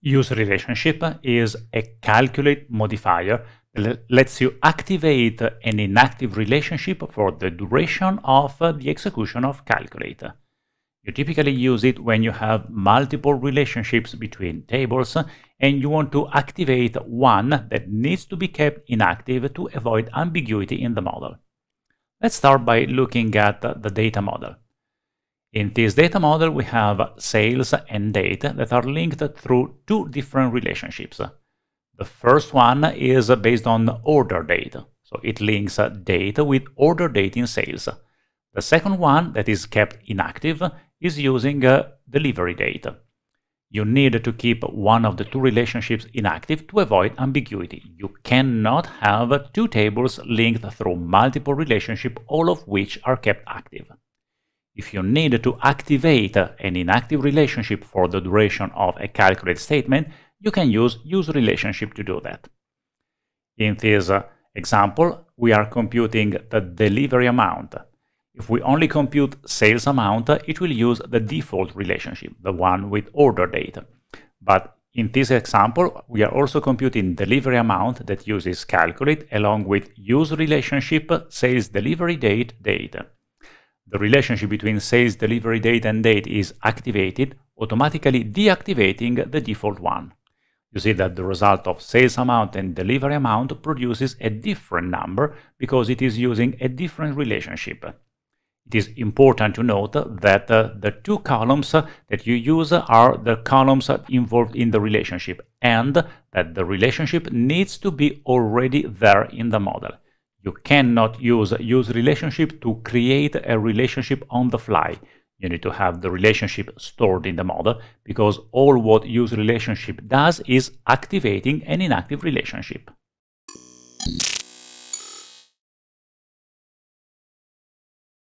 use relationship is a calculate modifier that lets you activate an inactive relationship for the duration of the execution of calculate. You typically use it when you have multiple relationships between tables and you want to activate one that needs to be kept inactive to avoid ambiguity in the model. Let's start by looking at the data model. In this data model, we have sales and date that are linked through two different relationships. The first one is based on order date, so it links date with order date in sales. The second one, that is kept inactive, is using uh, delivery date. You need to keep one of the two relationships inactive to avoid ambiguity. You cannot have two tables linked through multiple relationships, all of which are kept active. If you need to activate an inactive relationship for the duration of a calculate statement, you can use use relationship to do that. In this example, we are computing the delivery amount. If we only compute sales amount, it will use the default relationship, the one with order date. But in this example, we are also computing delivery amount that uses calculate along with use relationship sales delivery date data the relationship between sales delivery date and date is activated, automatically deactivating the default one. You see that the result of sales amount and delivery amount produces a different number because it is using a different relationship. It is important to note that uh, the two columns that you use are the columns involved in the relationship and that the relationship needs to be already there in the model. You cannot use use relationship to create a relationship on the fly. You need to have the relationship stored in the model because all what use relationship does is activating an inactive relationship.